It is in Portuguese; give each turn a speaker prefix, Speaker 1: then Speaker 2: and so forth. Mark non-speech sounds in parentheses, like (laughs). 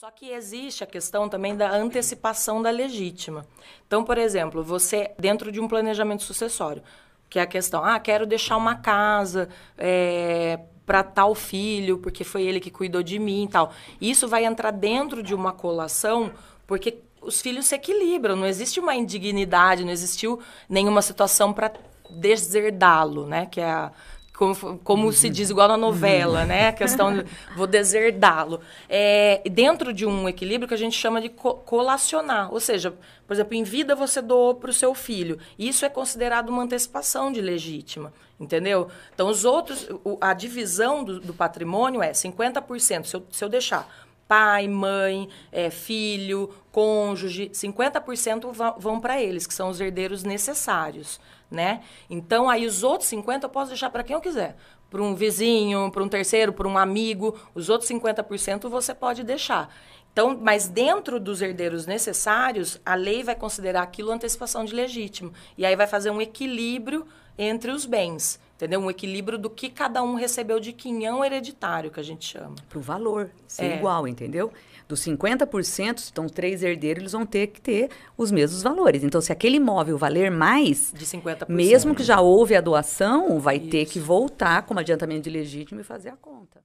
Speaker 1: Só que existe a questão também da antecipação da legítima. Então, por exemplo, você, dentro de um planejamento sucessório, que é a questão, ah, quero deixar uma casa é, eh, para tal filho, porque foi ele que cuidou de mim e tal. Isso vai entrar dentro de uma colação, porque os filhos se equilibram, não existe uma indignidade, não existiu nenhuma situação para deserdá-lo, né? Que é a como, como se uhum. diz igual na novela, uhum. né? A questão de (laughs) vou deserdá-lo. É, dentro de um equilíbrio que a gente chama de co colacionar, ou seja, por exemplo, em vida você doou para o seu filho. Isso é considerado uma antecipação de legítima, entendeu? Então, os outros, a divisão do, do patrimônio é 50%. Se eu, se eu deixar pai, mãe, é, filho, cônjuge, 50% vão, vão para eles, que são os herdeiros necessários, né? Então, aí os outros 50% eu posso deixar para quem eu quiser. Para um vizinho, para um terceiro, para um amigo, os outros 50% você pode deixar. Então, mas dentro dos herdeiros necessários, a lei vai considerar aquilo antecipação de legítimo. E aí vai fazer um equilíbrio entre os bens. Entendeu? Um equilíbrio do que cada um recebeu de quinhão hereditário, que a gente chama. Para o valor ser é. igual,
Speaker 2: entendeu? Dos 50%, estão três herdeiros eles vão ter que ter os mesmos valores. Então, se aquele imóvel valer mais, de
Speaker 1: 50%. mesmo que
Speaker 2: já houve a doação, vai Isso. ter que voltar como adiantamento de legítimo e fazer a conta.